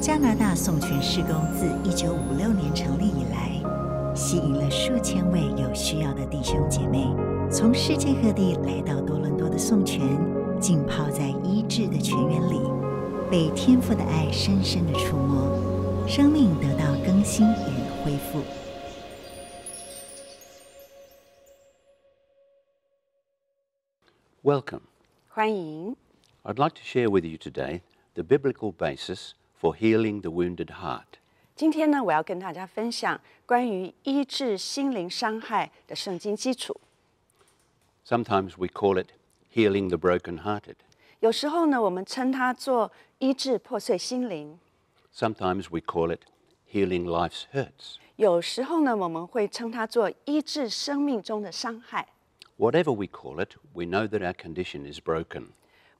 加拿大送泉施工自一九五六年成立以来，吸引了数千位有需要的弟兄姐妹，从世界各地来到多伦多的送泉，浸泡在医治的泉源里，被天父的爱深深的触摸，生命得到更新与恢复。Welcome，欢迎。I'd like to share with you today the biblical basis. for healing the wounded heart. 今天呢，我要跟大家分享关于医治心灵伤害的圣经基础。Sometimes we call it healing the broken-hearted. 有时候呢，我们称它做医治破碎心灵。Sometimes we call it healing life's hurts. 有时候呢，我们会称它做医治生命中的伤害。Whatever we call it, we know that our condition is broken.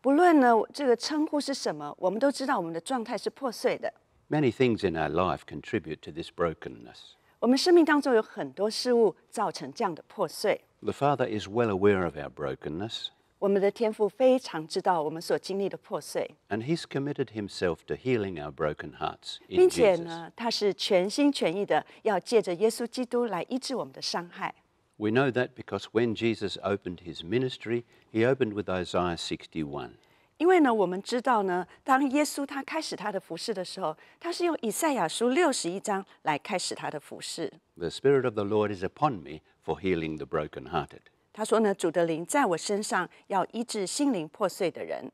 不论呢这个称呼是什么，我们都知道我们的状态是破碎的。Many things in our life contribute to this brokenness. 我们生命当中有很多事物造成这样的破碎。The Father is well aware of our brokenness. 我们的天父非常知道我们所经历的破碎。And He's committed Himself to healing our broken hearts. 并且呢，他是全心全意的要借着耶稣基督来医治我们的伤害。We know that because when Jesus opened his ministry, he opened with Isaiah 61. 因为呢，我们知道呢，当耶稣他开始他的服饰的时候，他是用以赛亚书六十一章来开始他的服饰。The Spirit of the Lord is upon me for healing the brokenhearted. 他说呢，主的灵在我身上要医治心灵破碎的人。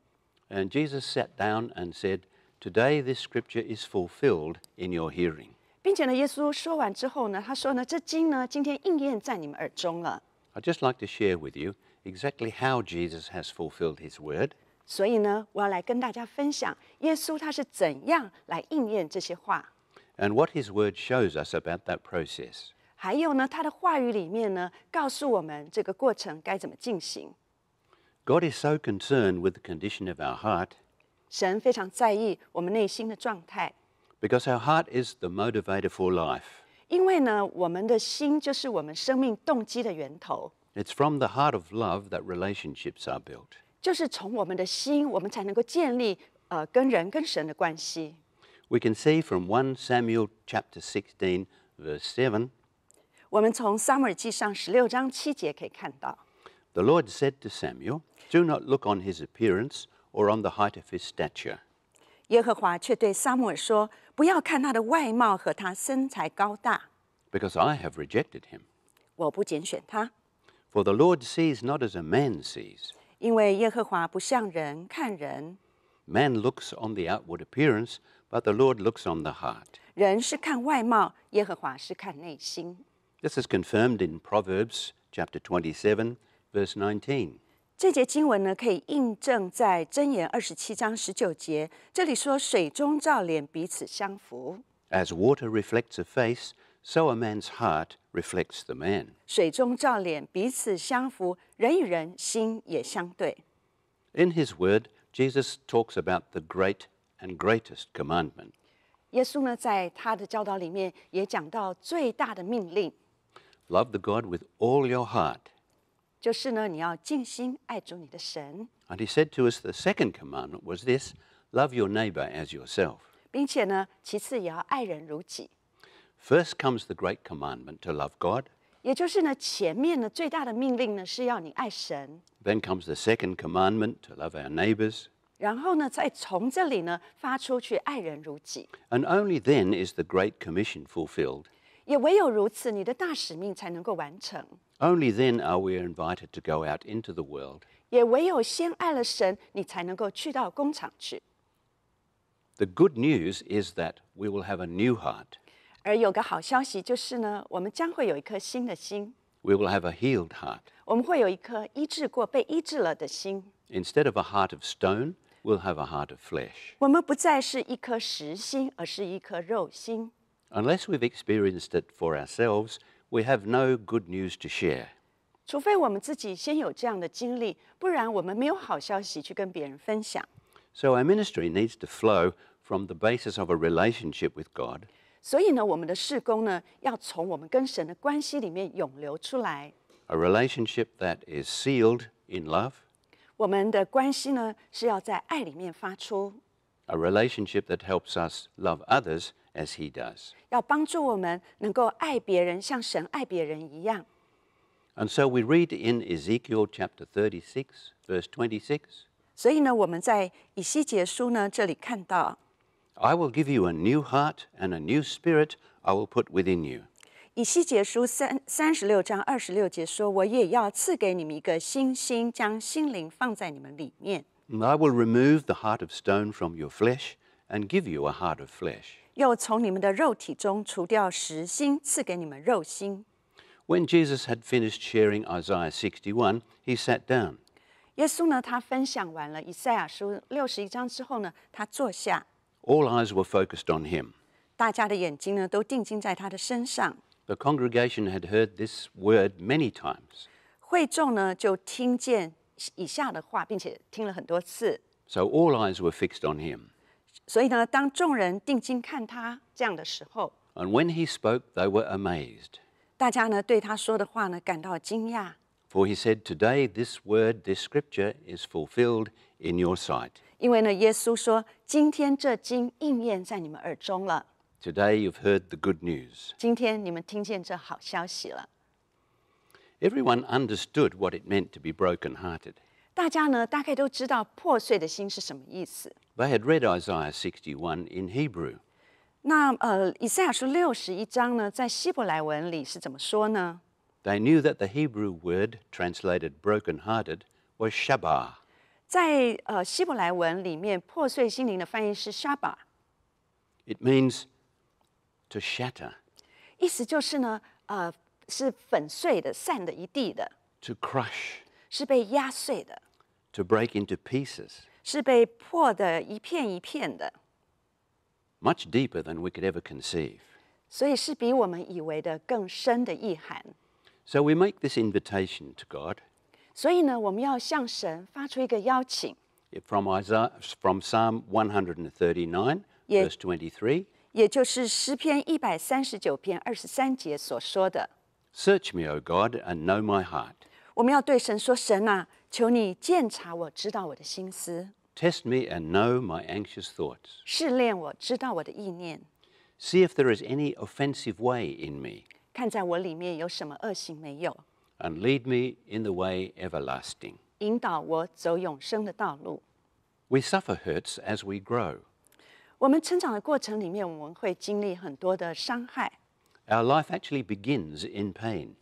And Jesus sat down and said, "Today this scripture is fulfilled in your hearing." 并且呢，耶稣说完之后呢，他说呢，这经呢，今天应验在你们耳中了。I just like to share with you exactly how Jesus has fulfilled his word。所以呢，我要来跟大家分享，耶稣他是怎样来应验这些话。And what his word shows us about that process。还有呢，他的话语里面呢，告诉我们这个过程该怎么进行。God is so concerned with the condition of our heart。神非常在意我们内心的状态。Because our heart is the motivator for life. 因为呢，我们的心就是我们生命动机的源头。It's from the heart of love that relationships are built. 就是从我们的心，我们才能够建立呃跟人跟神的关系。We can see from 1 Samuel chapter 16 verse 7. 我们从撒母耳记上十六章七节可以看到。The Lord said to Samuel, "Do not look on his appearance or on the height of his stature." 耶和华却对撒母耳说：“不要看他的外貌和他身材高大。” Because I have rejected him. 我不拣选他。For the Lord sees not as a man sees. 因为耶和华不像人看人。Man looks on the outward appearance, but the Lord looks on the heart. 人是看外貌，耶和华是看内心。This is confirmed in Proverbs chapter 27, verse 19. 这节经文呢，可以印证在箴言二十七章十九节，这里说“水中照脸，彼此相符”。As water reflects a face, so a man's heart reflects the man. 水中照脸，彼此相符，人与人心也相对。In his word, Jesus talks about the great and greatest commandment. 耶稣呢，在他的教导里面也讲到最大的命令：Love the God with all your heart. 就是呢，你要尽心爱主你的神。And he said to us, the second commandment was this: love your neighbor as yourself. 并且呢，其次也要爱人如己。First comes the great commandment to love God. 也就是呢，前面呢最大的命令呢是要你爱神。Then comes the second commandment to love our neighbors. 然后呢，再从这里呢发出去爱人如己。And only then is the great commission fulfilled. 也唯有如此，你的大使命才能够完成。only then are we invited to go out into the world. The good news is that we will have a new heart. we will have a healed heart. Instead of a heart of stone, we'll have a heart of flesh. Unless we we've experienced it for ourselves, we have no good news to share. 除非我们自己先有这样的经历，不然我们没有好消息去跟别人分享。So our ministry needs to flow from the basis of a relationship with God. 所以呢，我们的事工呢，要从我们跟神的关系里面涌流出来。A relationship that is sealed in love. 我们的关系呢，是要在爱里面发出。A relationship that helps us love others as he does. And so we read in Ezekiel chapter 36, verse 26. I will give you a new heart and a new spirit I will put within you. 以西结书三三十六章二十六节说：“我也要赐给你们一个新心，将心灵放在你们里面。And I will remove the heart of stone from your flesh and give you a heart of flesh. When Jesus had finished sharing Isaiah 61, he sat down. All eyes were focused on him. the congregation had heard this word many times. so all eyes were fixed on him. 所以呢，当众人定睛看他这样的时候，And when he spoke, they were amazed. 大家呢对他说的话呢感到惊讶。For he said, "Today this word, this scripture is fulfilled in your sight." 因为呢，耶稣说，今天这经应验在你们耳中了。Today you've heard the good news. 今天你们听见这好消息了。Everyone understood what it meant to be broken-hearted. 大家呢大概都知道破碎的心是什么意思。they had read Isaiah 61 in Hebrew. they knew that the Hebrew word translated broken-hearted was shabbat. It means to shatter, 意思就是呢，呃，是粉碎的、散的一地的，to crush, 是被压碎的，to break into pieces. Much deeper than we could ever conceive. 所以是比我们以为的更深的意涵。So we make this invitation to God. 所以呢，我们要向神发出一个邀请。From Isaiah, from Psalm 139, verse 23. 也就是诗篇一百三十九篇二十三节所说的。Search me, O God, and know my heart. 我们要对神说：“神啊，求你鉴察我，知道我的心思。” Test me and know my anxious thoughts. See if there is any offensive way in me, And lead me in the way everlasting. We suffer hurts as we grow. 我们成长的过程里面，我们会经历很多的伤害，Our life actually begins in pain.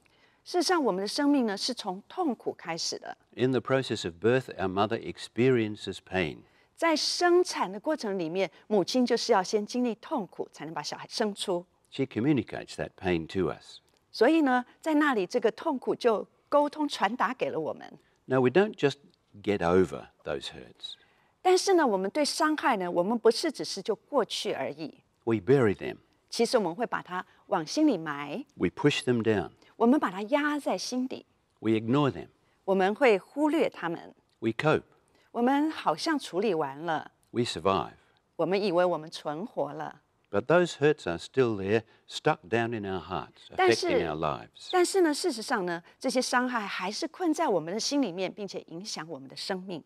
事实上，我们的生命呢是从痛苦开始的。In the process of birth, our mother experiences pain. 在生产的过程里面，母亲就是要先经历痛苦，才能把小孩生出。She communicates that pain to us. 所以呢，在那里这个痛苦就沟通传达给了我们。Now we don't just get over those hurts. 但是呢，我们对伤害呢，我们不是只是就过去而已。We bury them. 其实我们会把它往心里埋。We push them down. 我们把它压在心底。We ignore them. 我们会忽略他们。We cope. 我们好像处理完了。We survive. 我们以为我们存活了。But those hurts are still there, stuck down in our hearts, 但是 affecting our lives. 但是呢，事实上呢，这些伤害还是困在我们的心里面，并且影响我们的生命。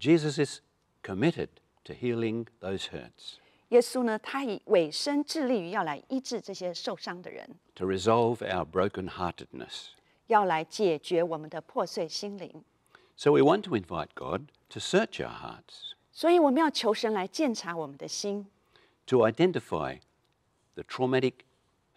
Jesus is committed to healing those hurts. 耶稣呢，他以委身致力于要来医治这些受伤的人，to resolve our broken-heartedness，要来解决我们的破碎心灵。So we want to invite God to search our hearts，所以我们要求神来鉴察我们的心，to identify the traumatic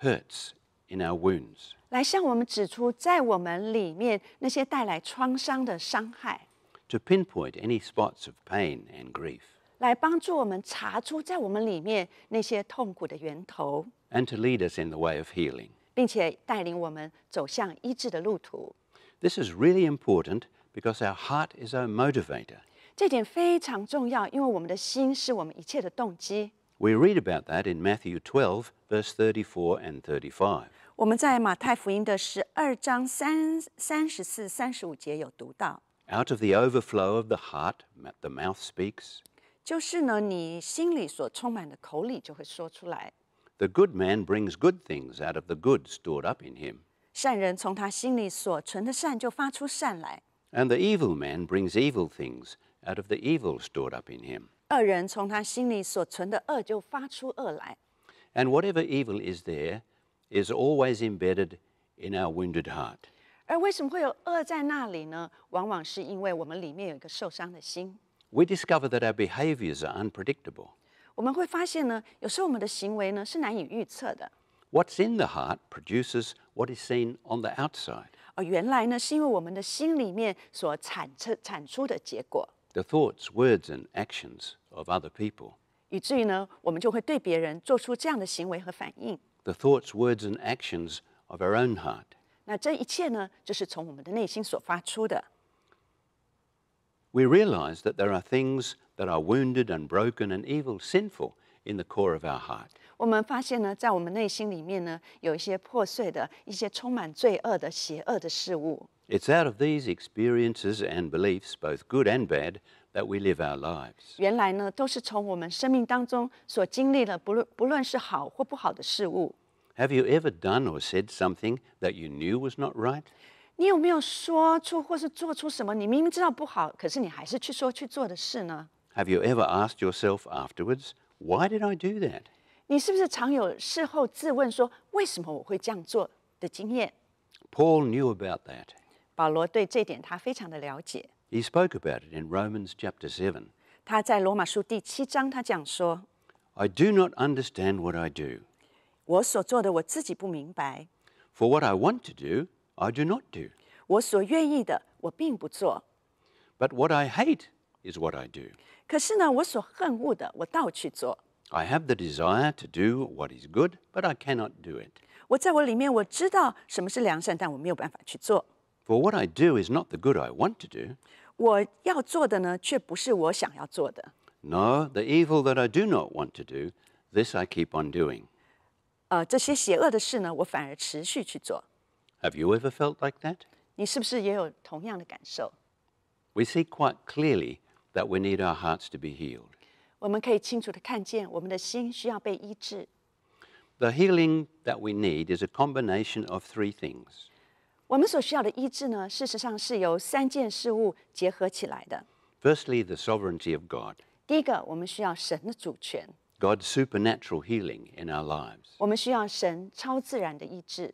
hurts in our wounds，来向我们指出在我们里面那些带来创伤的伤害，to pinpoint any spots of pain and grief。来帮助我们查出在我们里面那些痛苦的源头，and to lead us in the way of healing，并且带领我们走向医治的路途。This is really important because our heart is our motivator. 这点非常重要，因为我们的心是我们一切的动机。We read about that in Matthew 12, verse 34 and 35. 我们在马太福音的十二章三三十四、三十五节有读到。Out of the overflow of the heart, the mouth speaks. 就是呢，你心里所充满的口里就会说出来。The good man brings good things out of the good stored up in him. the evil man brings evil things out of the evil stored up in him. whatever evil is there is always embedded in our wounded heart we discover that our behaviors are unpredictable. 我们会发现呢，有时候我们的行为呢是难以预测的。What's in the heart produces what is seen on the outside. 哦，原来呢是因为我们的心里面所产出产出的结果，The thoughts, words, and actions of other people. 以至于呢我们就会对别人做出这样的行为和反应。The thoughts, words, and actions of our own heart. 那这一切呢，就是从我们的内心所发出的。we realize that there are things that are wounded and broken and evil, sinful in the core of our heart. 我们发现呢，在我们内心里面呢，有一些破碎的、一些充满罪恶的、邪恶的事物。It's out of these experiences and beliefs, both good and bad, that we live our lives. Have you ever done or said something that you knew was not right? 你有没有说出或是做出什么你明明知道不好，可是你还是去说去做的事呢？Have you ever asked yourself afterwards, why did I do that? 你是不是常有事后自问说为什么我会这样做的经验？Paul knew about that. 保罗对这点他非常的了解。He spoke about it in Romans chapter seven. 他在罗马书第七章他这样说。I do not understand what I do。”我所做的我自己不明白。For what I want to do. I do not do. But what I hate is what I do. I have the desire to do what is good, but I cannot do it. For what I do is not the good I want to do. no, the evil that I do not want to do, this I keep on doing. 呃，这些邪恶的事呢，我反而持续去做。have you ever felt like that? We see quite clearly that we need our hearts to be healed. The healing that we need is a combination of three things. Firstly, the sovereignty of God, God's supernatural healing in our lives. 我们需要神超自然的医治。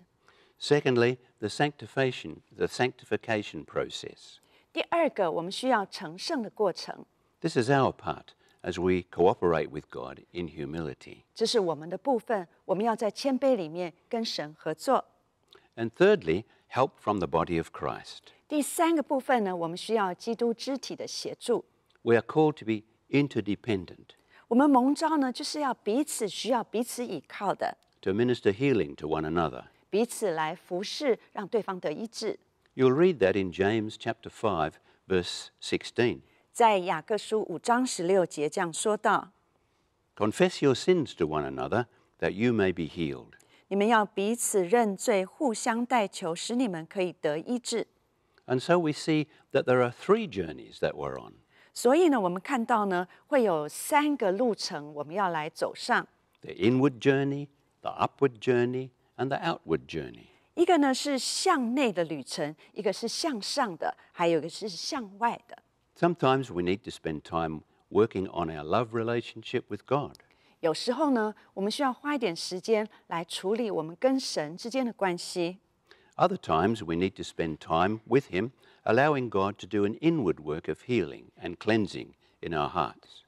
Secondly, the sanctification, the sanctification process. This is our part as we cooperate with God in humility. And thirdly, help from the body of Christ. We are called to be interdependent, To minister healing to one another, 彼此来服侍，让对方得医治。You'll read that in James chapter 5 verse 16. 在雅各书五章十六节这样说道：Confess your sins to one another that you may be healed. 你们要彼此认罪，互相代求，使你们可以得医治。And so we see that there are three journeys that we're on. 所以呢，我们看到呢，会有三个路程我们要来走上。The inward journey, the upward journey, and the outward journey. 一个呢是向内的旅程，一个是向上的，还有一个是向外的。Sometimes we need to spend time working on our love relationship with God. 有时候呢，我们需要花一点时间来处理我们跟神之间的关系。Other times we need to spend time with Him, allowing God to do an inward work of healing and cleansing in our hearts.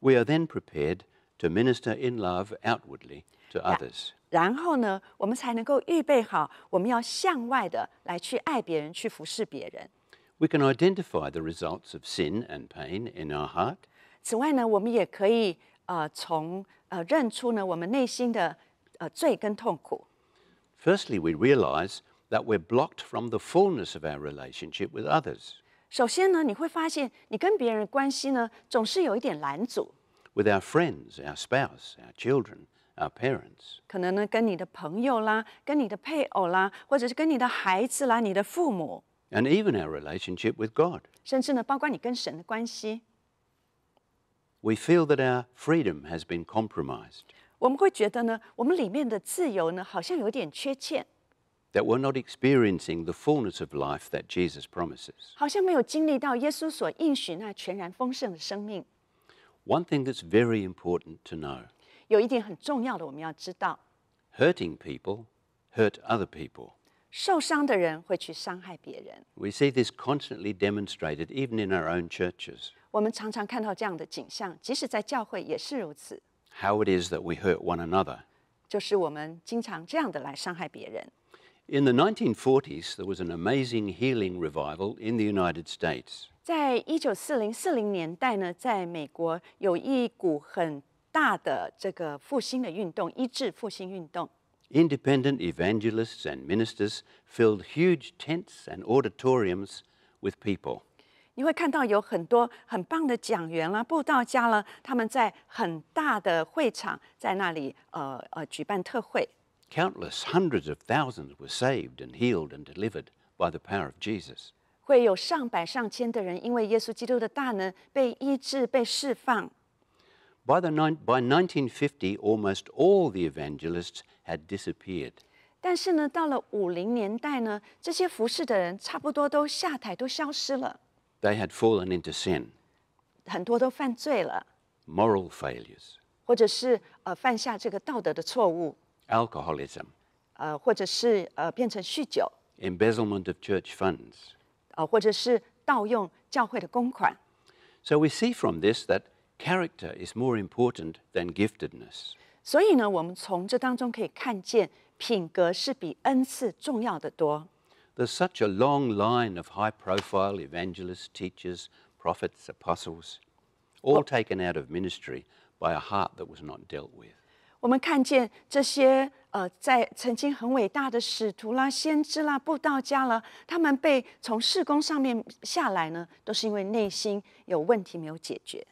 We are then prepared to minister in love outwardly to others. 然后呢，我们才能够预备好，我们要向外的来去爱别人，去服侍别人。We can identify the results of sin and pain in our heart. 此外呢，我们也可以呃从呃认出呢我们内心的呃罪跟痛苦。Firstly, we realize that we're blocked from the fullness of our relationship with others. with our friends, our spouse, our children, our parents. and even our relationship with God. we feel that our freedom has been compromised. 我们会觉得呢，我们里面的自由呢，好像有点缺欠。That we're not experiencing the fullness of life that Jesus promises。好像没有经历到耶稣所应许那全然丰盛的生命。One thing that's very important to know。有一点很重要的，我们要知道。Hurting people hurt other people。受伤的人会去伤害别人。We see this constantly demonstrated even in our own churches。我们常常看到这样的景象，即使在教会也是如此。how it is that we hurt one another. In the 1940s, there was an amazing healing revival in the United States. Independent evangelists and ministers filled huge tents and auditoriums with people. 你会看到有很多很棒的讲员啦、布道家啦，他们在很大的会场在那里呃呃举办特会。Countless hundreds of thousands were saved and healed and delivered by the power of Jesus. 会有上百上千的人因为耶稣基督的大能被医治、被释放。By, the by 1950, almost all the evangelists had disappeared. 但是呢，到了五零年代呢，这些服侍的人差不多都下台，都消失了。they had fallen into sin. moral failures. 或者是呃犯下这个道德的错误。Alcoholism. Embezzlement of church funds. So we see from this that character is more important than giftedness. 所以呢，我们从这当中可以看见，品格是比恩赐重要的多。there's such a long line of high profile evangelists, teachers, prophets, apostles, all taken out of ministry by a heart that was not dealt with. 我们看见这些呃，在曾经很伟大的使徒啦、先知啦、布道家啦，他们被从事工上面下来呢，都是因为内心有问题没有解决。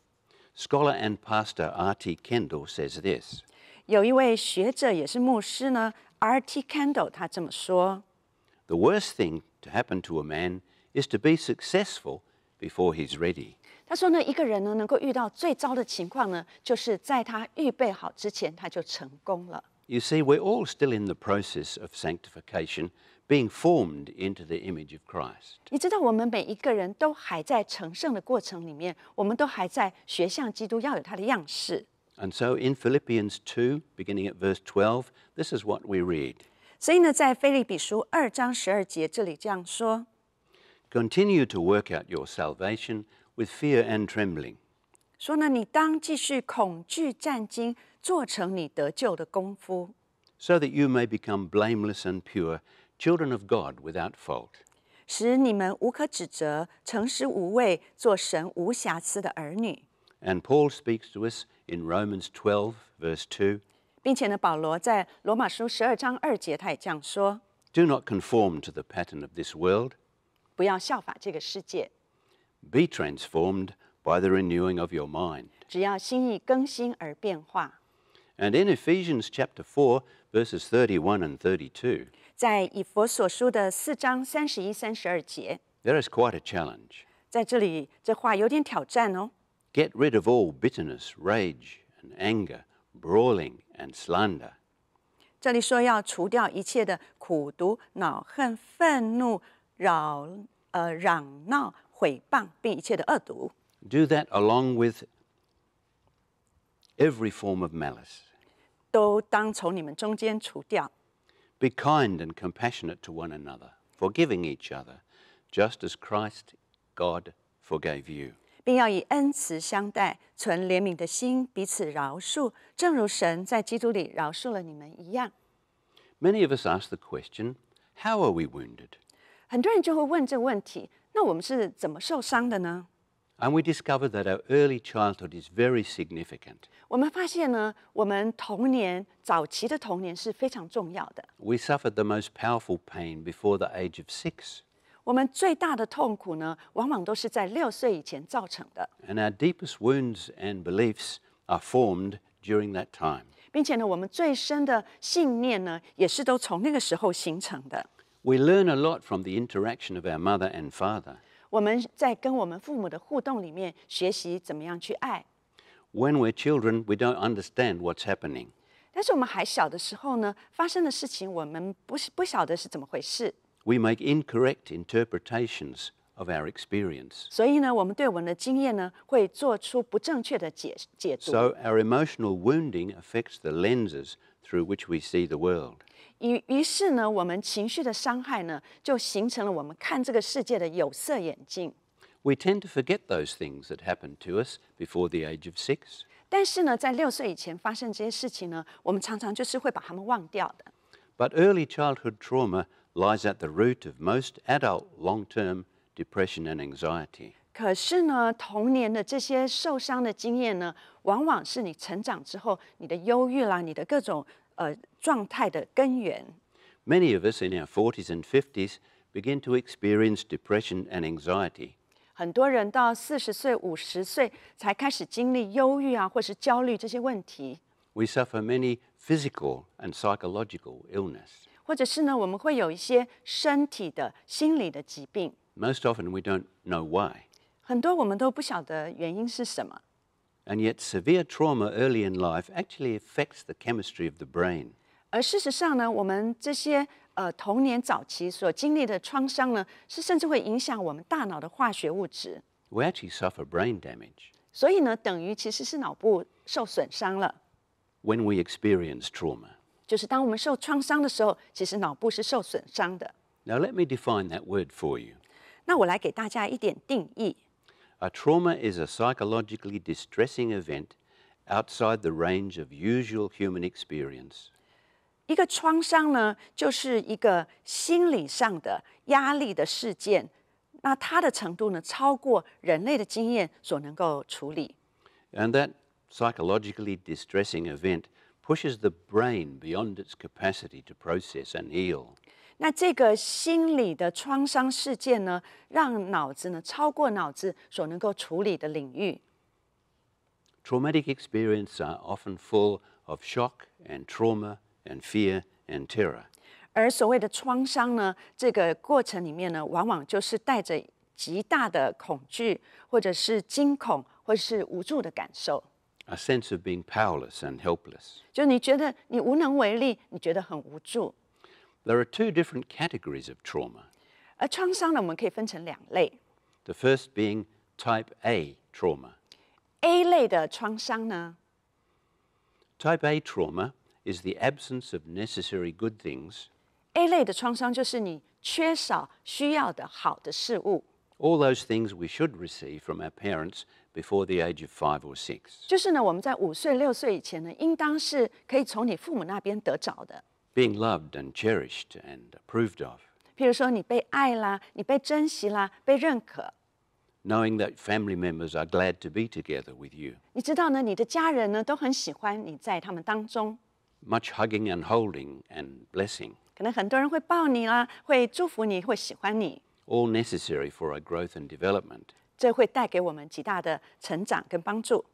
Scholar and pastor R.T. Kendall says this. 有一位学者也是牧师呢，R.T. Kendall 他这么说。the worst thing to happen to a man is to be successful before he's ready. 他说呢，一个人呢能够遇到最糟的情况呢，就是在他预备好之前他就成功了。You see, we're all still in the process of sanctification, being formed into the image of Christ. 你知道，我们每一个人都还在成圣的过程里面，我们都还在学像基督，要有他的样式。And so in Philippians 2, beginning at verse 12, this is what we read. 所以呢，在菲利比书二章十二节这里这样说：“Continue to work out your salvation with fear and trembling。”说呢，你当继续恐惧战惊，做成你得救的功夫。So that you may become blameless and pure, children of God without fault. 使你们无可指责，诚实无畏，做神无瑕疵的儿女。And Paul speaks to us in Romans 12, verse 2. 并且呢，保罗在罗马书十二章二节他也这样说：“Do not conform to the pattern of this world。”不要效法这个世界。“Be transformed by the renewing of your And in Ephesians chapter four, verses thirty-one and 32, There is quite a challenge. Get rid of all bitterness, rage, and anger brawling, and slander. 这里说要除掉一切的苦毒、恼恨、愤怒、扰呃嚷闹、毁谤，并一切的恶毒。Do that along with every form of malice. 都当从你们中间除掉。Be kind and compassionate to one another, forgiving each other, just as Christ, God, forgave you. 并要以恩慈相待，存怜悯的心，彼此饶恕，正如神在基督里饶恕了你们一样。Many of us ask the question, "How are we wounded?" 很多人就会问这个问题：那我们是怎么受伤的呢？And we discover that our early childhood is very significant. 我们发现呢，我们童年早期的童年是非常重要的。We suffered the most powerful pain before the age of six. 我们最大的痛苦呢，往往都是在六岁以前造成的。And our deepest wounds and beliefs are formed during that time. 并且呢，我们最深的信念呢，也是都从那个时候形成的。We learn a lot from the interaction of our mother and father. 我们在跟我们父母的互动里面，学习怎么样去爱。When we're children, we don't understand what's happening. 但是我们还小的时候呢，发生的事情，我们不是不晓得是怎么回事。we make incorrect interpretations of our experience. So our emotional wounding affects the lenses through which we see the world. We tend to forget those things that happened to us before the age of six. But early childhood trauma lies at the root of most adult long-term depression and anxiety. 可是呢，童年的这些受伤的经验呢，往往是你成长之后你的忧郁啦、你的各种呃状态的根源。Many of us in our 40s and 50s begin to experience depression and anxiety. suffer many physical and psychological illness. 或者是呢，我们会有一些身体的、心理的疾病。Most often we don't know why. And yet, severe trauma early in life actually affects the chemistry of the brain. 而事实上呢，我们这些呃童年早期所经历的创伤呢，是甚至会影响我们大脑的化学物质。We actually suffer brain damage we experience trauma. 就是当我们受创伤的时候，其实脑部是受损伤的。Now let me define that word for you. 那我来给大家一点定义。A trauma is a psychologically distressing event outside the range of usual human experience. 一个创伤呢，就是一个心理上的压力的事件，那它的程度呢，超过人类的经验所能够处理。And that psychologically distressing event pushes the brain beyond its capacity to process and heal. 那这个心理的创伤事件呢，让脑子呢超过脑子所能够处理的领域。Traumatic experiences are often full of shock and trauma and fear and terror. 而所谓的创伤呢，这个过程里面呢，往往就是带着极大的恐惧，或者是惊恐，或者是无助的感受。a sense of being powerless and helpless. there are two different categories of trauma. the first being type A trauma. A A trauma is the absence of necessary good things. A 类的创伤就是你缺少需要的好的事物。All those things we should receive from our parents before the age of five or six。就是呢，我们在五岁、六岁以前呢，应当是可以从你父母那边得着的。Being loved and cherished and approved of。譬如说，你被爱啦，你被珍惜啦，被认可。Knowing that family members are glad to be together with you。你知道呢，你的家人呢都很喜欢你在他们当中。Much hugging and holding and blessing。可能很多人会抱你啦，会祝福你，会喜欢你。All necessary for our growth and development. 这会带给我们极大的成长跟帮助。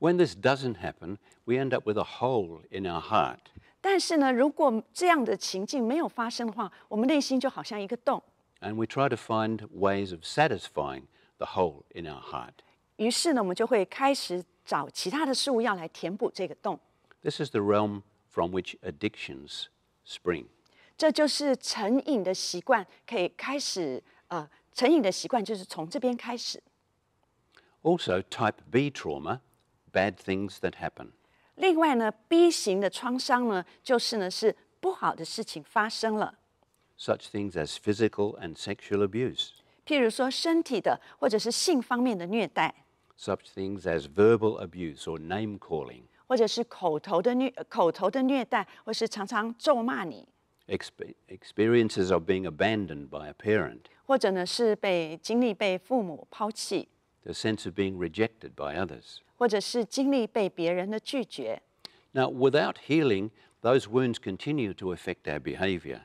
When this doesn't happen, we end up with a hole in our heart. 但是呢，如果这样的情境没有发生的话，我们内心就好像一个洞。And we try to find ways of satisfying the hole in our heart. 于是呢，我们就会开始找其他的事物要来填补这个洞。This is the realm from which addictions spring. 这就是成瘾的习惯可以开始呃，成瘾的习惯就是从这边开始。Also, type B trauma, bad things that happen. 另外呢，B 型的创伤呢，就是呢是不好的事情发生了。Such things as physical and sexual abuse. 譬如说身体的或者是性方面的虐待。Such things as verbal abuse or name calling. 或者是口头的虐口头的虐待，或是常常咒骂你。Experiences of being abandoned by a parent. 或者呢是被经历被父母抛弃。the sense of being rejected by others. Now, without healing, those wounds continue to affect our behavior.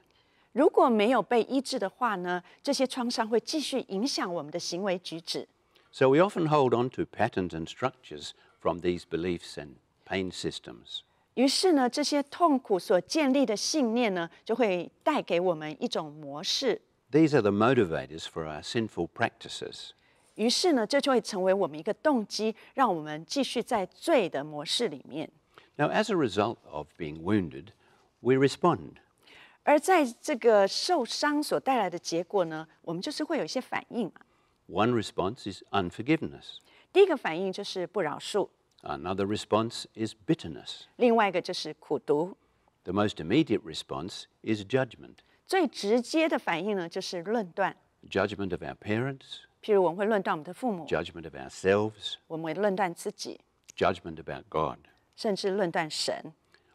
如果没有被医治的话呢，这些创伤会继续影响我们的行为举止。So we often hold on to patterns and structures from these beliefs and pain systems. 于是呢，这些痛苦所建立的信念呢，就会带给我们一种模式。These are the motivators for our sinful practices. 于是呢，这就会成为我们一个动机，让我们继续在罪的模式里面。Now, as a result of being wounded, we respond. 而在这个受伤所带来的结果呢，我们就是会有一些反应。One response is unforgiveness. 第一个反应就是不饶恕。Another response is bitterness. 另外一个就是苦毒。The most immediate response is judgment. 最直接的反应呢，就是论断。Judgment of our parents. 譬如我们会论断我们的父母，judgment of ourselves，我们会论断自己，judgment about God，甚至论断神。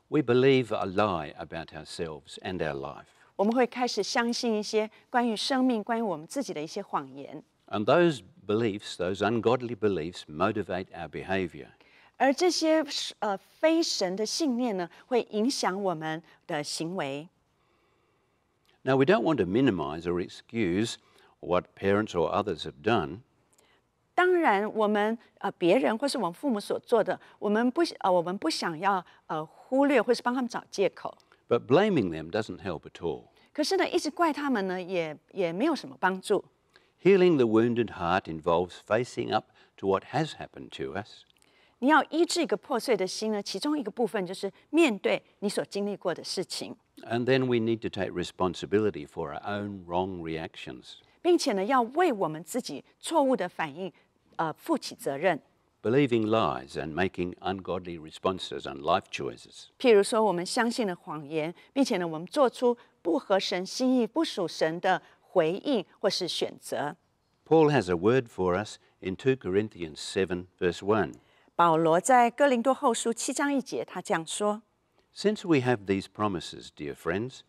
We believe a lie about ourselves and our life。我们会开始相信一些关于生命、关于我们自己的一些谎言。And those beliefs, those ungodly beliefs, motivate our behavior. 而这些呃非神的信念呢，会影响我们的行为。Now we don't want to minimize or excuse what parents or others have done. 当然，我们呃别人或是我们父母所做的，我们不呃我们不想要呃忽略或是帮他们找借口。But blaming them doesn't help at all. 可是呢，一直怪他们呢，也也没有什么帮助。Healing the wounded heart involves facing up to what has happened to us. 你要医治一个破碎的心呢，其中一个部分就是面对你所经历过的事情。and then we need to take responsibility for our own wrong reactions. 并且呢，要为我们自己错误的反应，呃，负起责任。Believing lies and making ungodly responses and life choices. 譬如说，我们相信了谎言，并且呢，我们做出不合神心意、不属神的回应或是选择。Paul has a word for us in 2 Corinthians 7, verse 1. 保罗在哥林多后书七章一节，他这样说。since we have these promises, dear friends,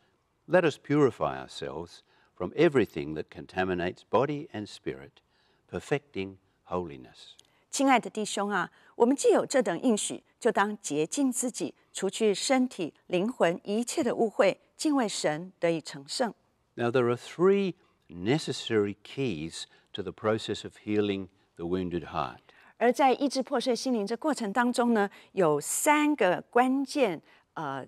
let us purify ourselves from everything that contaminates body and spirit, perfecting holiness. 亲爱的弟兄啊，我们既有这等应许，就当洁净自己，除去身体、灵魂一切的污秽，敬畏神，得以成圣。Now there are three necessary keys to the process of healing the wounded heart. 而在医治破碎心灵这过程当中呢，有三个关键 uh,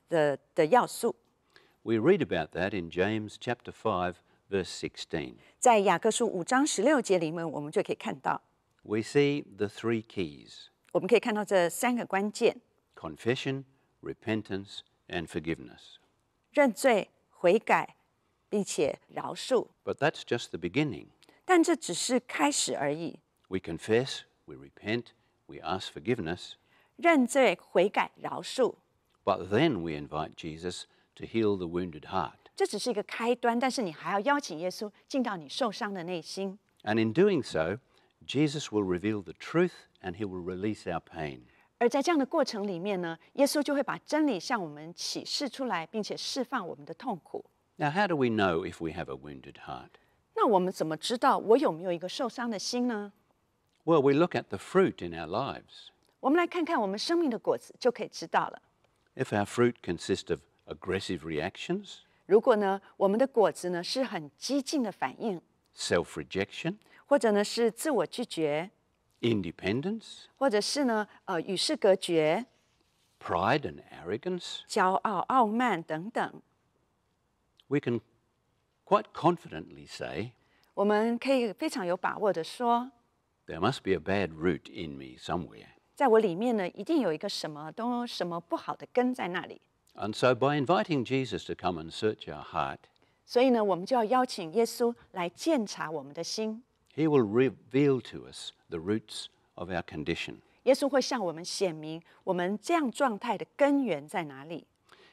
we read about that in James chapter five, verse sixteen. we see the three keys: Confession, repentance, and forgiveness. but that's just the beginning. We confess, we repent, we ask forgiveness, 认罪、悔改、饶恕，but then we invite Jesus to heal the wounded heart. And in doing so, Jesus will reveal the truth and he will release our pain. 而在这样的过程里面呢，耶稣就会把真理向我们启示出来，并且释放我们的痛苦。Now, how do we know if we have a wounded heart? 那我们怎么知道我有没有一个受伤的心呢？Well, we look at the fruit in our lives. If our fruit consists of aggressive reactions, 如果呢，我们的果子呢是很激进的反应，self-rejection, 或者呢是自我拒绝，independence, and arrogance, We can quite confidently say there must be a bad root in me somewhere. 在我里面呢，一定有一个什么都什么不好的根在那里。And so by inviting Jesus to come and search o u r heart，所以呢，我们就要邀请耶稣来鉴查我们的心。He will reveal to us the roots of our condition。耶稣会向我们显明我们这样状态的根源在哪里。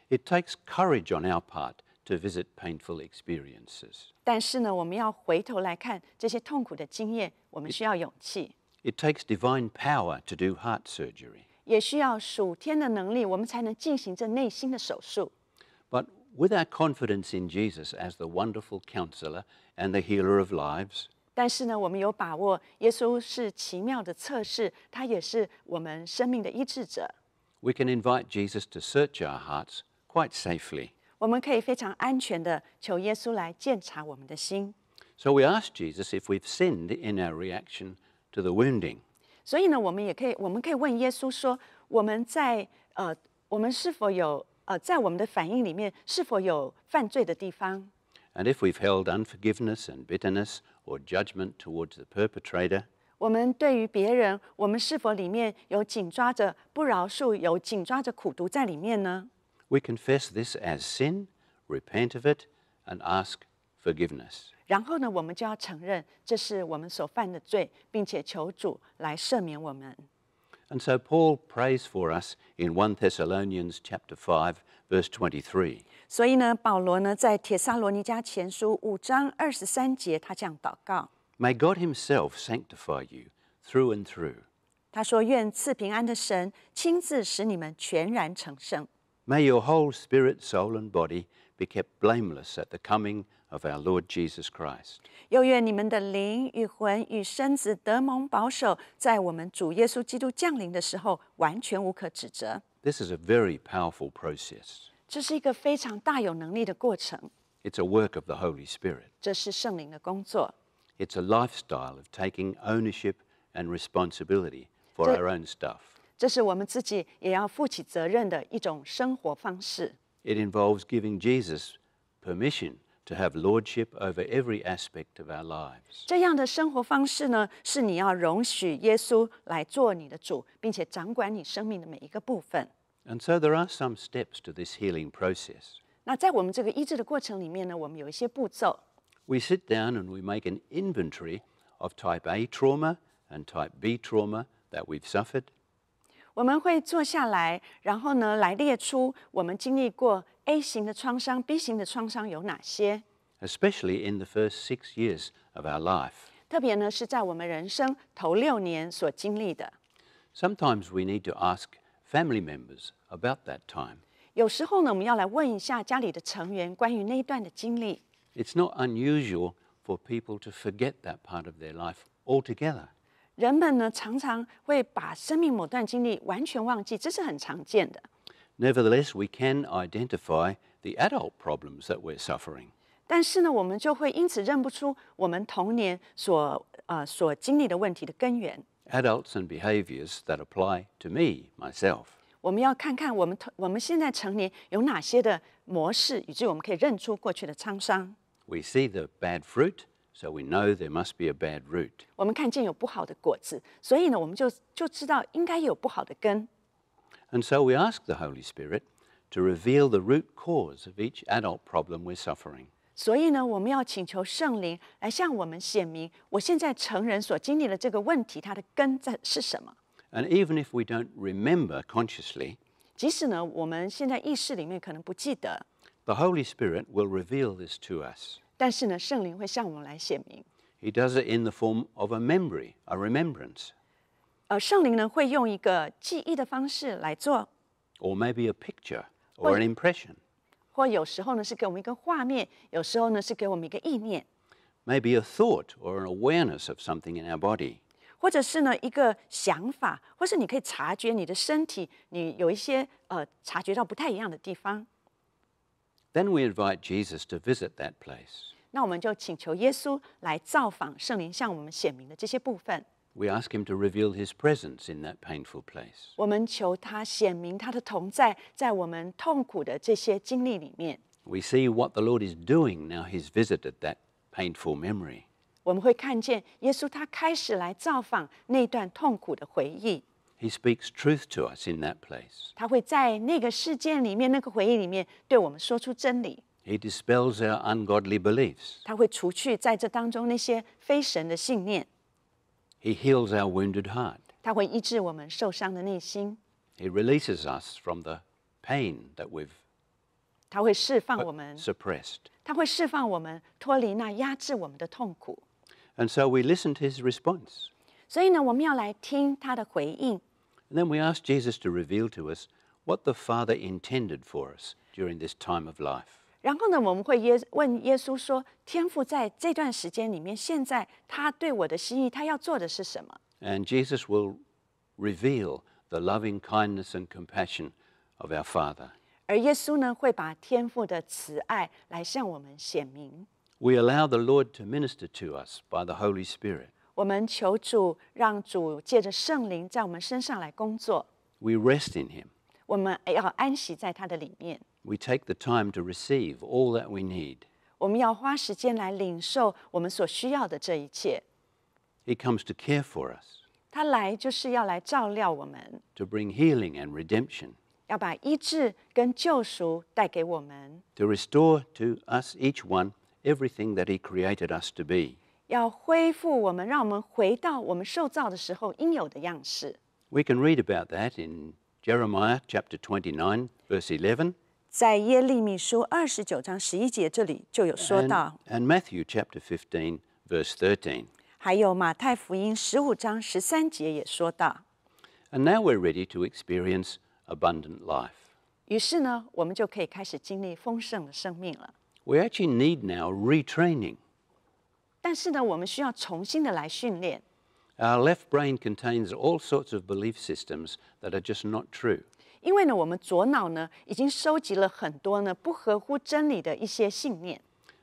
It takes courage on our part to visit painful experiences。但是呢，我们要回头来看这些痛苦的经验，我们需要勇气。It takes divine power to do heart surgery. But with our confidence in Jesus as the wonderful counselor and the healer of lives, we can invite Jesus to search our hearts quite safely. So we ask Jesus if we've sinned in our reaction to the wounding. 所以呢，我们也可以，我们可以问耶稣说，我们在呃，我们是否有呃，在我们的反应里面是否有犯罪的地方？And if we've held unforgiveness and bitterness or judgment towards the perpetrator, we confess this as sin, repent of it, and ask forgiveness. 然后呢，我们就要承认这是我们所犯的罪，并且求主来赦免我们。And so Paul prays for us in 1 Thessalonians chapter 5 verse 23. 所以呢，保罗呢在帖撒罗尼迦前书五章二十三节，他这样祷告：May God himself sanctify you through and through. 他说：“愿赐平安的神亲自使你们全然成圣。” May your whole spirit, soul and body be kept blameless at the coming of our Lord Jesus Christ. This is a very powerful process. It's a work of the Holy Spirit. It's a lifestyle of taking ownership and responsibility for our own stuff. It involves giving Jesus permission to have lordship over every aspect of our lives. 这样的生活方式呢，是你要容许耶稣来做你的主，并且掌管你生命的每一个部分。And so there are some steps to this healing process. 那在我们这个医治的过程里面呢，我们有一些步骤。We sit down and we make an inventory of type A trauma and type B trauma that we've suffered. 我们会坐下来，然后呢，来列出我们经历过 A 型的创伤，B 型的创伤有哪些？Especially in the first six years of our life，特别呢是在我们人生头六年所经历的。Sometimes we need to ask family members about that time。有时候呢，我们要来问一下家里的成员关于那一段的经历。It's not unusual for people to forget that part of their life altogether。人们呢，常常会把生命某段经历完全忘记，这是很常见的。Nevertheless, we can identify the adult problems that we're suffering. Adults and behaviors that apply to me myself. We see the bad fruit, so we know there must be a bad root. And so we ask the Holy Spirit to reveal the root cause of each adult problem we're suffering. 所以呢，我们要请求圣灵来向我们显明，我现在成人所经历的这个问题，它的根在是什么。And even if we don't remember consciously, the Holy Spirit will reveal this to us. 但是呢，圣灵会向我们来显明。He does it in the form of a memory, a remembrance. 呃，圣灵呢会用一个记忆的方式来做，或 maybe a picture or an impression，或有时候呢是给我们一个画面，有时候呢是给我们一个意念，maybe a thought or an awareness of something in our body，或者是呢一个想法，或是你可以察觉你的身体，你有一些呃察觉到不太一样的地方。Then we invite Jesus to visit that place。那我们就请求耶稣来造访圣灵向我们显明的这些部分。We ask him to reveal his presence in that painful place. We see what the Lord is doing now he's visited that painful memory. He speaks truth to us in that place. He dispels our ungodly beliefs. He heals our wounded heart. He releases us from the pain that we've suppressed. 他会释放我们，suppressed. and so we listen to his response. and then we ask Jesus to reveal to us what the Father intended for us during this time of life. 然后呢，我们会耶问耶稣说：“天父在这段时间里面，现在他对我的心意，他要做的是什么 And Jesus will reveal the loving kindness and compassion of our Father. Father.？” 而耶稣呢，会把天父的慈爱来向我们显明。We allow the Lord to minister to us by the Holy Spirit. 我们求主让主借着圣灵在我们身上来工作，We rest in Him. 我们要安息在他的里面。we take the time to receive all that we need. He comes to care for us. To bring healing and redemption，要把医治跟救赎带给我们，to restore to us each one everything that He created us to be，要恢复我们，让我们回到我们受造的时候应有的样式。We can read about that in Jeremiah chapter twenty-nine, verse eleven. 在耶利米书二十九章十一节这里就有说到。And, and Matthew chapter fifteen verse thirteen. now we're ready to experience abundant life. 于是呢，我们就可以开始经历丰盛的生命了。We actually need now retraining. 但是呢，我们需要重新的来训练。Our left brain contains all sorts of belief systems that are just not true. 因为呢，我们左脑呢已经收集了很多呢不合乎真理的一些信念。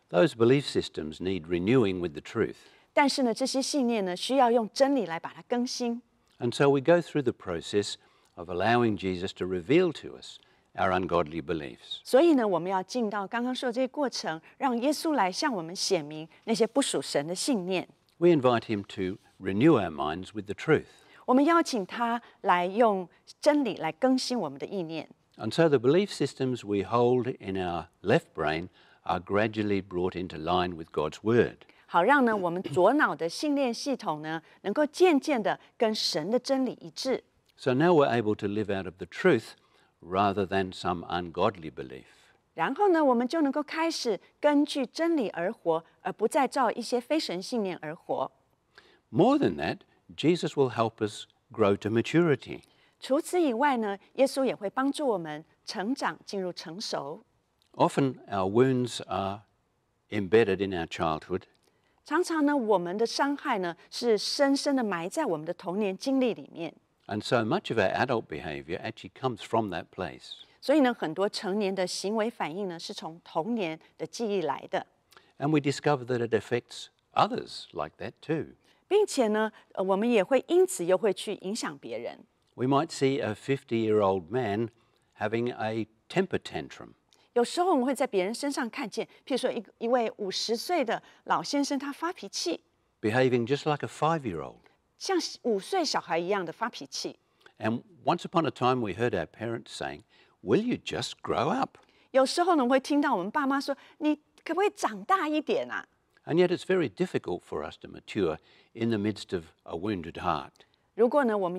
Those belief systems need renewing with the truth. 但是呢，这些信念呢需要用真理来把它更新。And so we go through the process of allowing Jesus to reveal to us our ungodly beliefs. 所以呢，我们要进到刚刚说的这个过程，让耶稣来向我们显明那些不属神的信念。We invite him to renew our minds with the truth. 我们邀请他来用真理来更新我们的意念。And so the belief systems we hold in our left brain are gradually brought into line with God's word. 好让呢我们左脑的信念系统呢，能够渐渐的跟神的真理一致。So now we're able to live out of the truth rather than some ungodly belief. 然后呢，我们就能够开始根据真理而活，而不再照一些非神信念而活。More than that, Jesus will help us grow to maturity. 除此以外呢，耶稣也会帮助我们成长，进入成熟。Often our wounds are embedded in our childhood. 常常呢，我们的伤害呢是深深的埋在我们的童年经历里面。And so much of our adult behavior actually comes from that place. 所以呢，很多成年的行为反应呢是从童年的记忆来的。And we discover that it affects others like that too. 并且呢，我们也会因此又会去影响别人。We might see a 50-year-old man having a temper tantrum. 有时候我们会在别人身上看见，譬如说一一位五十岁的老先生，他发脾气，behaving just like a five year old. 像五岁小孩一样的发脾气。And once upon a time, we heard our parents saying, Will you just grow up? 有时候呢，我们会听到我们爸妈说：“你可不可以长大一点啊？” And yet it's very difficult for us to mature in the midst of a wounded heart. The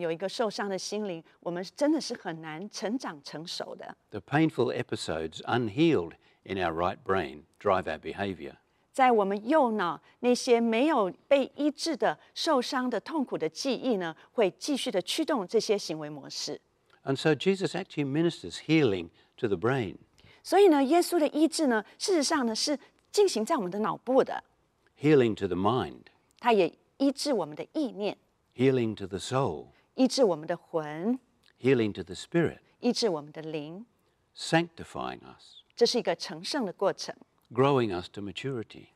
painful episodes unhealed in our right brain drive our behavior. 在我们右脑那些没有被医治的受伤的痛苦的记忆呢，会继续的驱动这些行为模式。And so Jesus actually ministers healing to the brain. 所以呢，耶稣的医治呢，事实上呢是进行在我们的脑部的。healing to the mind, Healing to the soul, Healing to the spirit. Sanctifying us to maturity,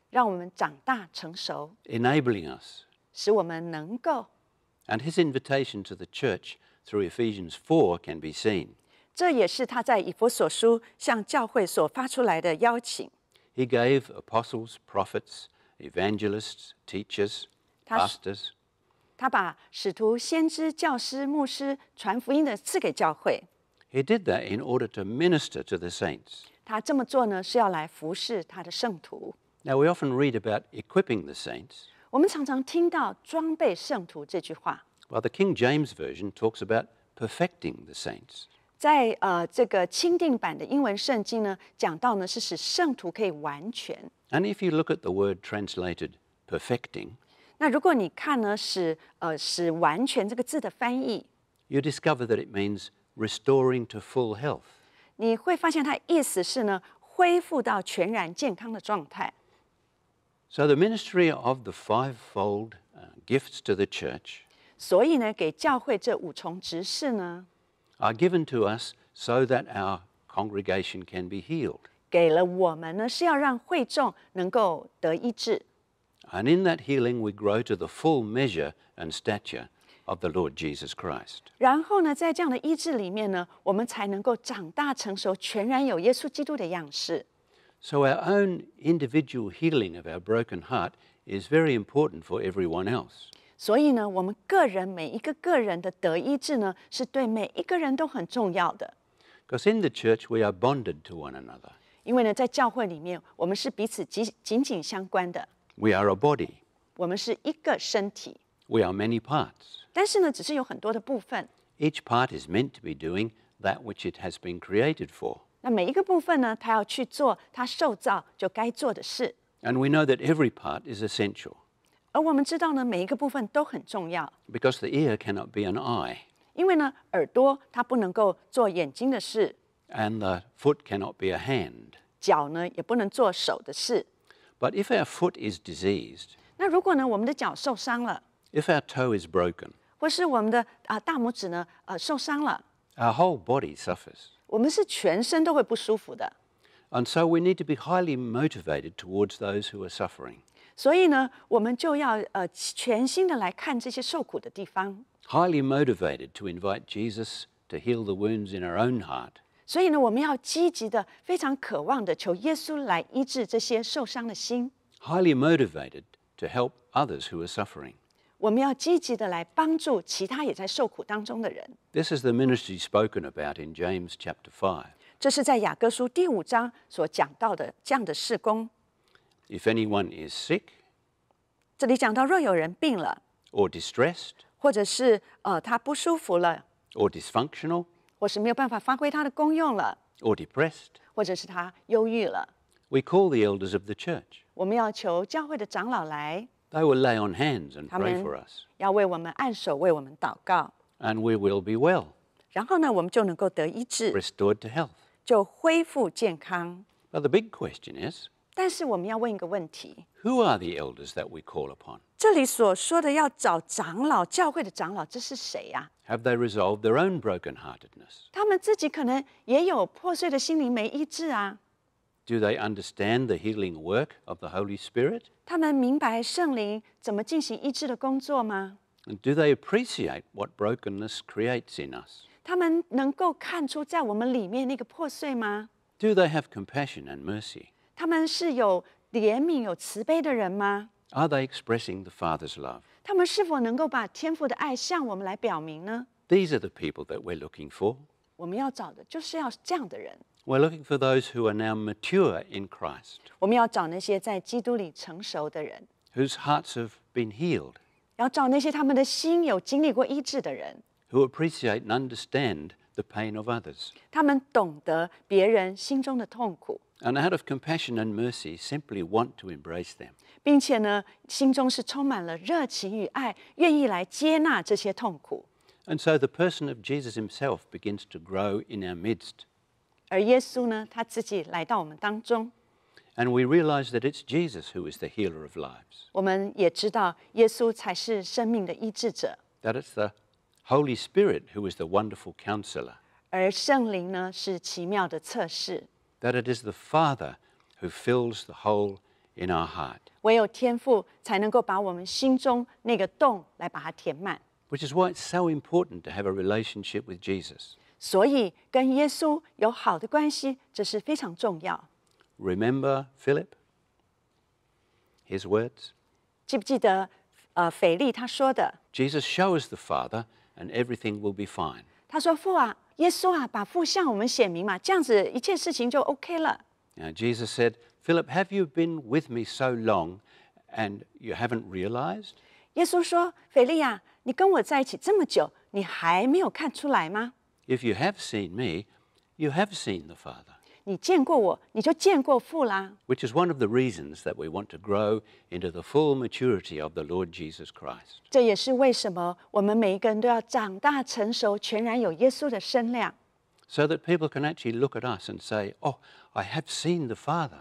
Enabling us. And his invitation to the church through Ephesians 4 can be seen. He gave apostles, prophets, evangelists, teachers, pastors. 他把使徒、先知、教师、牧师传福音的赐给教会。He did that in order to minister to the saints. 他这么做呢，是要来服侍他的圣徒。Now we often read about equipping the saints. 我们常常听到装备圣徒这句话。Well, the King James version talks about perfecting the saints. 在呃这个钦定版的英文圣经呢，讲到呢是使圣徒可以完全。and if you look at the word translated perfecting, you discover that it means restoring to full health. So the ministry of the fivefold uh, gifts to the church are given to us so that our congregation can be healed. 给了我们呢，是要让会众能够得医治。And in that healing, we grow to the full measure and stature of the Lord Jesus Christ. 然后呢，在这样的医治里面呢，我们才能够长大成熟，全然有耶稣基督的样式。So our own individual healing of our broken heart is very important for everyone else. 所以呢，我们个人每一个个人的得医治呢，是对每一个人都很重要的。Because in the church we are bonded to one another. 因为呢，在教会里面，我们是彼此紧紧紧相关的。We are a body。我们是一个身体。We are many parts。但是呢，只是有很多的部分。Each part is meant to be doing that which it has been created for。那每一个部分呢，它要去做它受造就该做的事。And we know that every part is essential。而我们知道呢，每一个部分都很重要。Because the ear cannot be an eye。因为呢，耳朵它不能够做眼睛的事。And the foot cannot be a hand. But if our foot is diseased, if our toe is broken, our whole body suffers. And so we need to be highly motivated towards those who are suffering. highly motivated to invite Jesus to heal the wounds in our own heart 所以呢，我们要积极的、非常渴望的求耶稣来医治这些受伤的心。Highly motivated to help others who are suffering. 我们要积极的来帮助其他也在受苦当中的人。This is the ministry spoken about in James chapter five. 这是在雅各书第五章所讲到的这样的事工。If anyone is sick，这里讲到若有人病了，or distressed，或者是呃他不舒服了，or dysfunctional. 或是没有办法发挥它的功用了，or depressed, 或者是他忧郁了。We call the elders of the church. 我们要求教会的长老来。They will lay on hands and pray for us. 要为我们按手，为我们祷告。And we will be well. 然后呢，我们就能够得医治。Restored to health. 就恢复健康。But the big question is. 但是我们要问一个问题。Who are the elders that we call upon? have they resolved their own brokenheartedness? Do they understand the healing work of the Holy Spirit? 他们明白圣灵怎么进行医治的工作吗？And do they appreciate what brokenness creates in us? Do they have compassion and mercy? Are they expressing the Father's love? 他们是否能够把天父的爱向我们来表明呢？These are the people that we're looking for. we are looking for those who are now mature in Christ. 我们要找那些在基督里成熟的人。Whose hearts have been healed. 要找那些他们的心有经历过医治的人。Who appreciate and understand the pain of others. And out of compassion and mercy, simply want to embrace them. and so the person of Jesus himself begins to grow in our midst. and we realize that it's Jesus who is the healer of lives, 我们也知道耶稣才是生命的医治者，that it's the Holy Spirit, who is the wonderful counselor. 而圣灵呢是奇妙的测试。That it is the Father who fills the hole in our heart. 唯有天父才能够把我们心中那个洞来把它填满。Which is why it's so important to have a relationship with Jesus. 所以跟耶稣有好的关系，这是非常重要。Remember Philip? His words. 记不记得呃，腓力他说的？Jesus shows the Father and everything will be fine. 他说：“父啊，耶稣啊，把父向我们显明嘛，这样子一切事情就 OK 了。” Jesus said, "Philip, have you been with me so long, and you haven't realized?" 耶稣说：“腓力啊，你跟我在一起这么久，你还没有看出来吗？” If you have seen me, you have seen the Father. 你见过我，你就见过父啦。Which is one of the reasons that we want to grow into the full maturity of the Lord Jesus Christ. So that people can actually look at us and say, "Oh, I have seen the Father."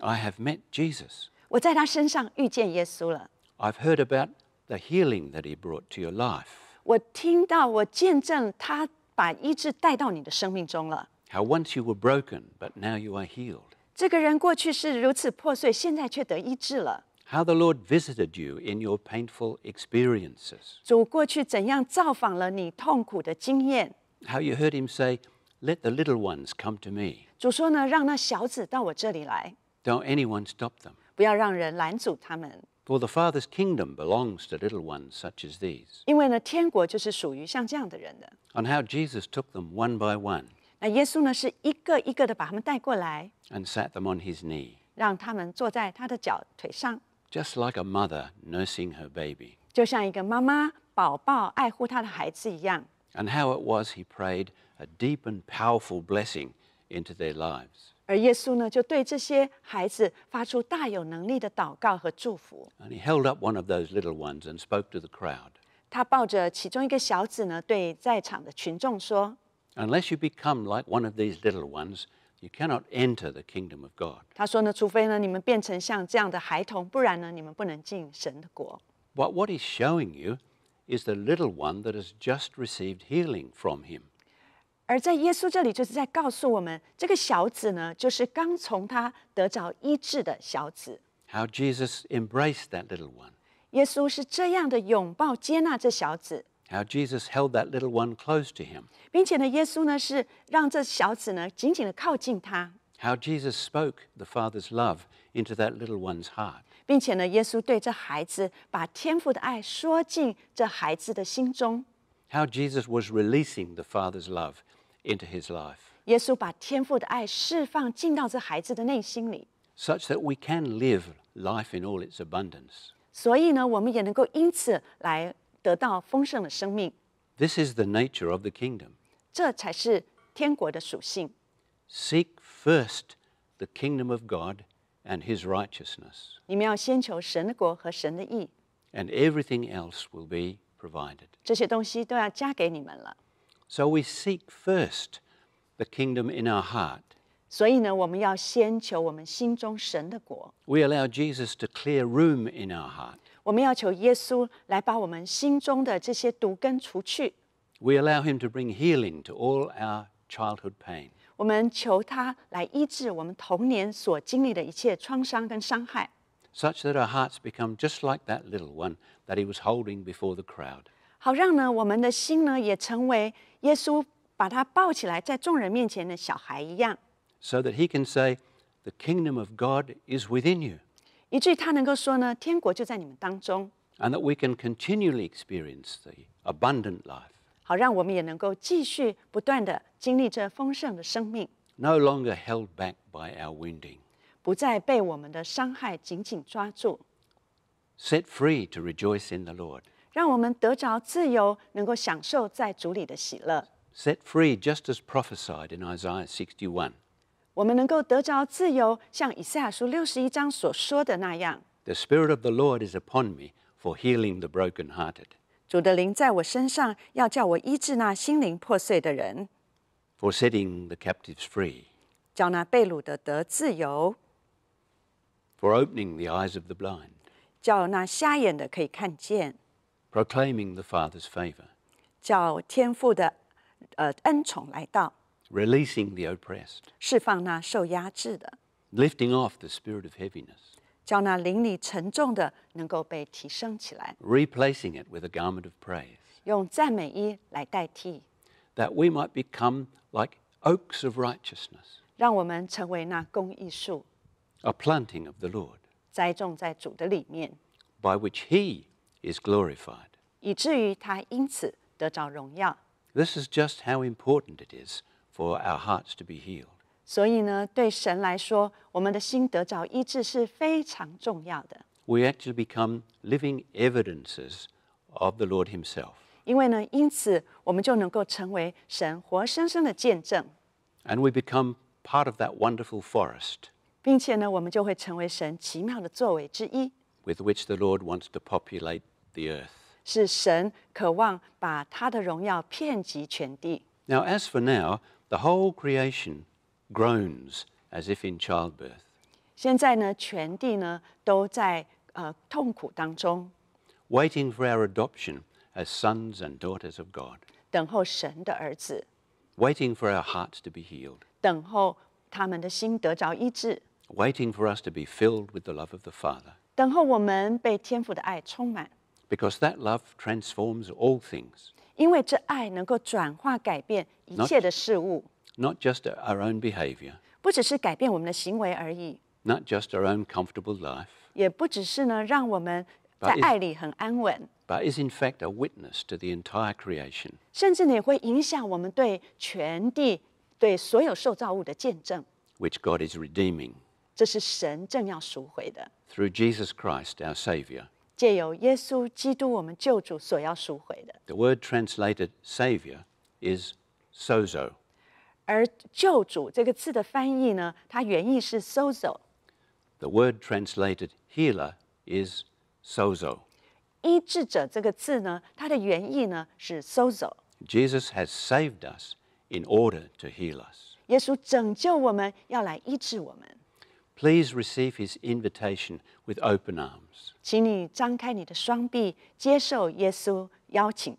I have met Jesus. 我在他身上遇见耶稣了。have heard about the healing that he brought to your life. 我听到，我见证他把医治带到你的生命中了。How once you were broken, but now you are healed. 这个人过去是如此破碎，现在却得医治了。How the Lord visited you in your painful experiences. 主过去怎样造访了你痛苦的经验。How you heard Him say, "Let the little ones come to me." 主说呢，让那小子到我这里来。Don't anyone stop them. 不要让人拦阻他们。for the Father's kingdom belongs to little ones such as these. 因为呢，天国就是属于像这样的人的。On how Jesus took them one by one 那耶稣呢，是一个一个的把他们带过来，and sat them on his knee, 让他们坐在他的脚腿上，just like a mother nursing her baby. 就像一个妈妈宝宝爱护他的孩子一样。And how it was he prayed a deep and powerful blessing into their lives. 而耶稣呢，就对这些孩子发出大有能力的祷告和祝福。And he held up one of those little ones and spoke to the crowd. 他抱着其中一个小子呢，对在场的群众说：“Unless you become like one of these little ones, you cannot enter the kingdom of God。”他说呢，除非呢你们变成像这样的孩童，不然呢你们不能进神的国。What what he's showing you is the little one that has just received healing from him. 而在耶稣这里，就是在告诉我们，这个小子呢，就是刚从他得着医治的小子。How Jesus embraced that little one. 耶稣是这样的拥抱接纳这小子。How Jesus held that little one close to him. 并且呢，耶稣呢是让这小子呢紧紧的靠近他。How Jesus spoke the Father's love into that little one's heart. 并且呢，耶稣对这孩子把天父的爱说进这孩子的心中。How Jesus was releasing the Father's love into his life. 耶稣把天父的爱释放进到这孩子的内心里，such that we can live life in all its abundance. 所以呢，我们也能够因此来得到丰盛的生命。This is the nature of the kingdom. 这才是天国的属性。Seek first the kingdom of God and his righteousness, 你们要先求神的国和神的义，and everything else will be provided. So we seek first the kingdom in our heart. 所以呢，我们要先求我们心中神的国。We allow Jesus to clear room in our heart. 我们要求耶稣来把我们心中的这些毒根除去。We allow Him to bring healing to all our childhood pain. 我们求他来医治我们童年所经历的一切创伤跟伤害。Such that our hearts become just like that little one that he was holding before the crowd. 好让呢我们的心呢也成为耶稣把他抱起来，在众人面前的小孩一样。So that he can say, "The kingdom of God is within you." 以至于他能够说呢，天国就在你们当中。And that we can continually experience the abundant life. 好，让我们也能够继续不断的经历这丰盛的生命。No longer held back by our wounding. 不再被我们的伤害紧紧抓住。Set free to rejoice in the Lord. 让我们得着自由，能够享受在主里的喜乐。Set free, just as prophesied in Isaiah 61. 我们能够得着自由，像以赛亚书六十一章所说的那样。The Spirit of the Lord is upon me for healing the brokenhearted. 主的灵在我身上，要叫我医治那心灵破碎的人，for setting the captives free, 叫那被掳的得自由，for opening the eyes of the blind, 叫那瞎眼的可以看见, proclaiming the Father's favor. 叫天父的呃恩宠来到。Releasing the oppressed. 释放那受压制的。Lifting off the spirit of heaviness. 叫那灵里沉重的能够被提升起来。Replacing it with a garment of praise. 用赞美衣来代替。That we might become like oaks of righteousness. 让我们成为那公义树。A planting of the Lord. 栽种在主的里面。By which He is glorified. This is just how important it is for our hearts to be healed. We actually become living evidences of the Lord Himself. And we become part of that wonderful forest. with which the Lord wants to populate the earth. Now, as for now, the whole creation groans as if in childbirth. Waiting for our adoption as sons and daughters of God, Waiting for our hearts to be healed, Waiting for us to be filled with the love of the Father. 等候我们被天父的爱充满。because that love transforms all things. Not just our own behavior. Not just our own comfortable life. But is in fact a witness to the entire creation. Which God is redeeming. Through Jesus Christ, our Savior. 借由耶稣基督我们救主所要赎回的。The word translated savior is sozo. sozo。The word translated healer is sozo. sozo。Jesus has saved us in order to heal us。耶稣拯救我们，要来医治我们。Please receive his invitation with open arms. 请你张开你的双臂，接受耶稣邀请。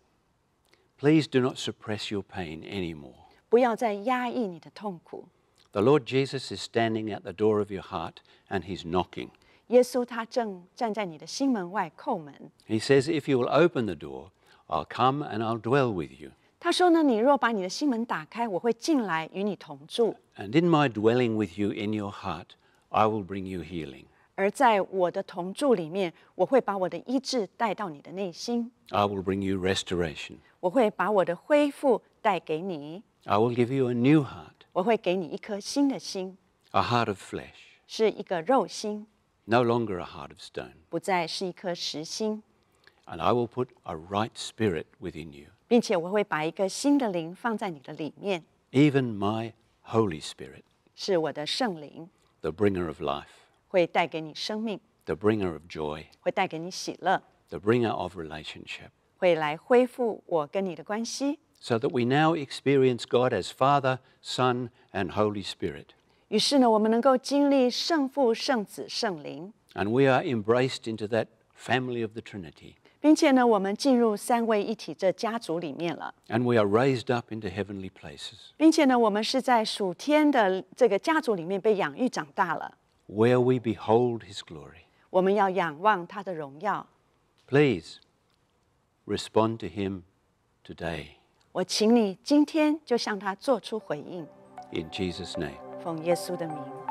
Please do not suppress your pain anymore. 不要再压抑你的痛苦。The Lord Jesus is standing at the door of your heart and he's knocking. 耶稣他正站在你的心门外叩门。He says, If you will open the door, I'll come and I'll dwell with you. 他说呢，你若把你的心门打开，我会进来与你同住。And in my dwelling with you in your heart, I will bring you healing. 而在我的同住里面，我会把我的医治带到你的内心。I will bring you restoration. 我会把我的恢复带给你。I will give you a new heart. 我会给你一颗新的心。A heart of flesh. 是一个肉心。No longer a heart of stone. 不再是一颗石心。And I will put a right spirit within you. 并且我会把一个新的灵放在你的里面。Even my Holy Spirit. 是我的圣灵。the bringer of life，会带给你生命，the bringer of joy, the bringer of relationship, So that we now experience God as Father, Son, and Holy Spirit. and we are embraced into that family of the Trinity. 并且呢，我们进入三位一体这家族里面了。And we are raised up into heavenly places。并且呢，我们是在属天的这个家族里面被养育长大了。Where we behold His glory。我们要仰望他的荣耀。Please respond to Him today。我请你今天就向他做出回应。In Jesus' name。奉耶稣的名。